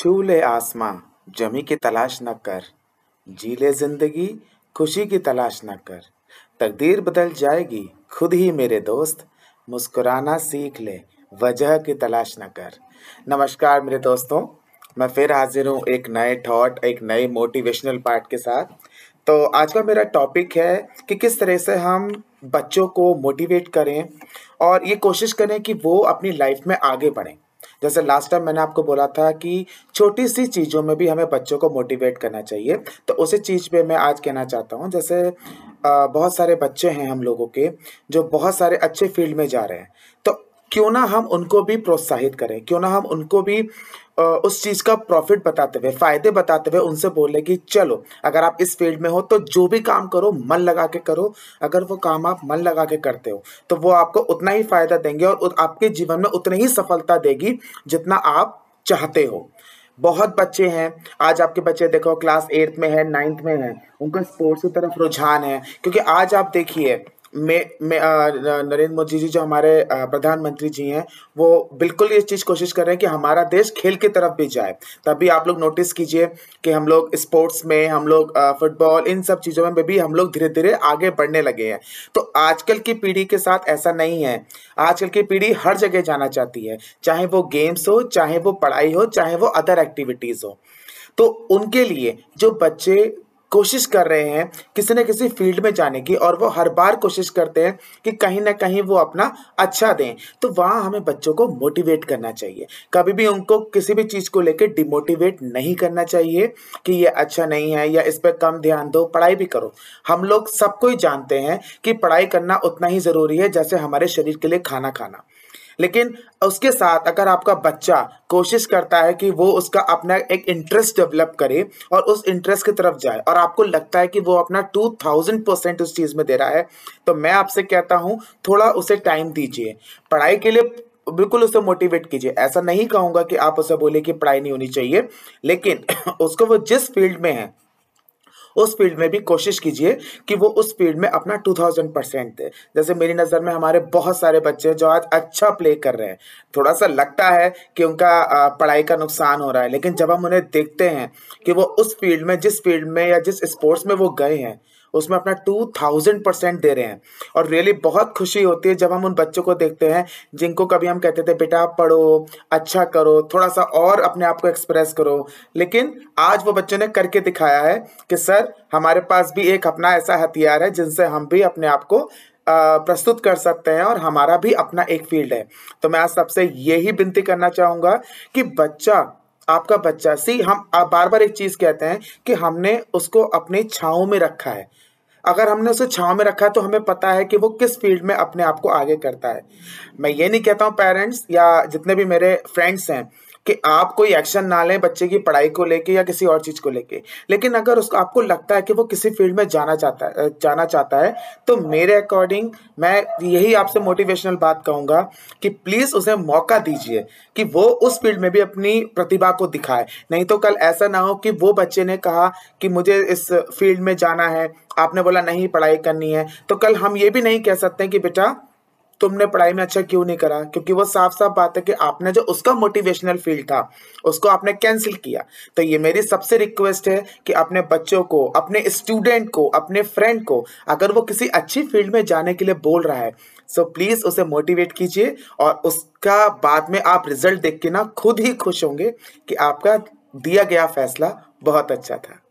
छू ले आसमां जमी की तलाश न कर जी ले जिंदगी खुशी की तलाश न कर तकदीर बदल जाएगी खुद ही मेरे दोस्त मुस्कुराना सीख ले वजह की तलाश न कर नमस्कार मेरे दोस्तों मैं फिर हाजिर हूँ एक नए थॉट एक नए मोटिवेशनल पार्ट के साथ तो आज का मेरा टॉपिक है कि किस तरह से हम बच्चों को मोटिवेट करें और ये कोशिश करें कि वो अपनी लाइफ में आगे बढ़ें जैसे लास्ट टाइम मैंने आपको बोला था कि छोटी सी चीज़ों में भी हमें बच्चों को मोटिवेट करना चाहिए तो उसी चीज़ पे मैं आज कहना चाहता हूँ जैसे बहुत सारे बच्चे हैं हम लोगों के जो बहुत सारे अच्छे फील्ड में जा रहे हैं तो क्यों ना हम उनको भी प्रोत्साहित करें क्यों ना हम उनको भी उस चीज़ का प्रॉफिट बताते हुए फ़ायदे बताते हुए उनसे बोले कि चलो अगर आप इस फील्ड में हो तो जो भी काम करो मन लगा के करो अगर वो काम आप मन लगा के करते हो तो वो आपको उतना ही फ़ायदा देंगे और आपके जीवन में उतनी ही सफलता देगी जितना आप चाहते हो बहुत बच्चे हैं आज आपके बच्चे देखो क्लास एट्थ में है नाइन्थ में है उनका स्पोर्ट्स की तरफ रुझान है क्योंकि आज आप देखिए में, में नरेंद्र मोदी जी जो हमारे प्रधानमंत्री जी हैं वो बिल्कुल ये चीज़ कोशिश कर रहे हैं कि हमारा देश खेल की तरफ भी जाए तभी आप लोग नोटिस कीजिए कि हम लोग स्पोर्ट्स में हम लोग फुटबॉल इन सब चीज़ों में भी हम लोग धीरे धीरे आगे बढ़ने लगे हैं तो आजकल की पीढ़ी के साथ ऐसा नहीं है आजकल की पीढ़ी हर जगह जाना चाहती है चाहे वो गेम्स हो चाहे वो पढ़ाई हो चाहे वो अदर एक्टिविटीज़ हो तो उनके लिए जो बच्चे कोशिश कर रहे हैं किसी न किसी फील्ड में जाने की और वो हर बार कोशिश करते हैं कि कहीं ना कहीं वो अपना अच्छा दें तो वहाँ हमें बच्चों को मोटिवेट करना चाहिए कभी भी उनको किसी भी चीज़ को लेकर डिमोटिवेट नहीं करना चाहिए कि ये अच्छा नहीं है या इस पर कम ध्यान दो पढ़ाई भी करो हम लोग सबको ही जानते हैं कि पढ़ाई करना उतना ही ज़रूरी है जैसे हमारे शरीर के लिए खाना खाना लेकिन उसके साथ अगर आपका बच्चा कोशिश करता है कि वो उसका अपना एक इंटरेस्ट डेवलप करे और उस इंटरेस्ट की तरफ जाए और आपको लगता है कि वो अपना टू थाउजेंड परसेंट उस चीज़ में दे रहा है तो मैं आपसे कहता हूँ थोड़ा उसे टाइम दीजिए पढ़ाई के लिए बिल्कुल उसे मोटिवेट कीजिए ऐसा नहीं कहूँगा कि आप उसे बोले कि पढ़ाई नहीं होनी चाहिए लेकिन उसको वो जिस फील्ड में है उस फील्ड में भी कोशिश कीजिए कि वो उस फील्ड में अपना टू थाउजेंड परसेंट दे जैसे मेरी नज़र में हमारे बहुत सारे बच्चे हैं जो आज अच्छा प्ले कर रहे हैं थोड़ा सा लगता है कि उनका पढ़ाई का नुकसान हो रहा है लेकिन जब हम उन्हें देखते हैं कि वो उस फील्ड में जिस फील्ड में या जिस स्पोर्ट्स में वो गए हैं उसमें अपना टू थाउजेंड परसेंट दे रहे हैं और रियली बहुत खुशी होती है जब हम उन बच्चों को देखते हैं जिनको कभी हम कहते थे बेटा पढ़ो अच्छा करो थोड़ा सा और अपने आप को एक्सप्रेस करो लेकिन आज वो बच्चों ने करके दिखाया है कि सर हमारे पास भी एक अपना ऐसा हथियार है जिनसे हम भी अपने आप को प्रस्तुत कर सकते हैं और हमारा भी अपना एक फील्ड है तो मैं आज सबसे यही विनती करना चाहूँगा कि बच्चा आपका बच्चा सी हम बार बार एक चीज़ कहते हैं कि हमने उसको अपनी छाँव में रखा है अगर हमने उसे छाँव में रखा है तो हमें पता है कि वो किस फील्ड में अपने आप को आगे करता है मैं ये नहीं कहता हूँ पेरेंट्स या जितने भी मेरे फ्रेंड्स हैं कि आप कोई एक्शन ना लें बच्चे की पढ़ाई को लेके या किसी और चीज़ को लेके लेकिन अगर उसको आपको लगता है कि वो किसी फील्ड में जाना चाहता है जाना चाहता है तो मेरे अकॉर्डिंग मैं यही आपसे मोटिवेशनल बात कहूँगा कि प्लीज़ उसे मौका दीजिए कि वो उस फील्ड में भी अपनी प्रतिभा को दिखाए नहीं तो कल ऐसा ना हो कि वो बच्चे ने कहा कि मुझे इस फील्ड में जाना है आपने बोला नहीं पढ़ाई करनी है तो कल हम ये भी नहीं कह सकते कि बेटा तुमने पढ़ाई में अच्छा क्यों नहीं करा क्योंकि वो साफ साफ बात है कि आपने जो उसका मोटिवेशनल फील्ड था उसको आपने कैंसिल किया तो ये मेरी सबसे रिक्वेस्ट है कि अपने बच्चों को अपने स्टूडेंट को अपने फ्रेंड को अगर वो किसी अच्छी फील्ड में जाने के लिए बोल रहा है सो so प्लीज़ उसे मोटिवेट कीजिए और उसका बाद में आप रिजल्ट देख के ना खुद ही खुश होंगे कि आपका दिया गया फैसला बहुत अच्छा था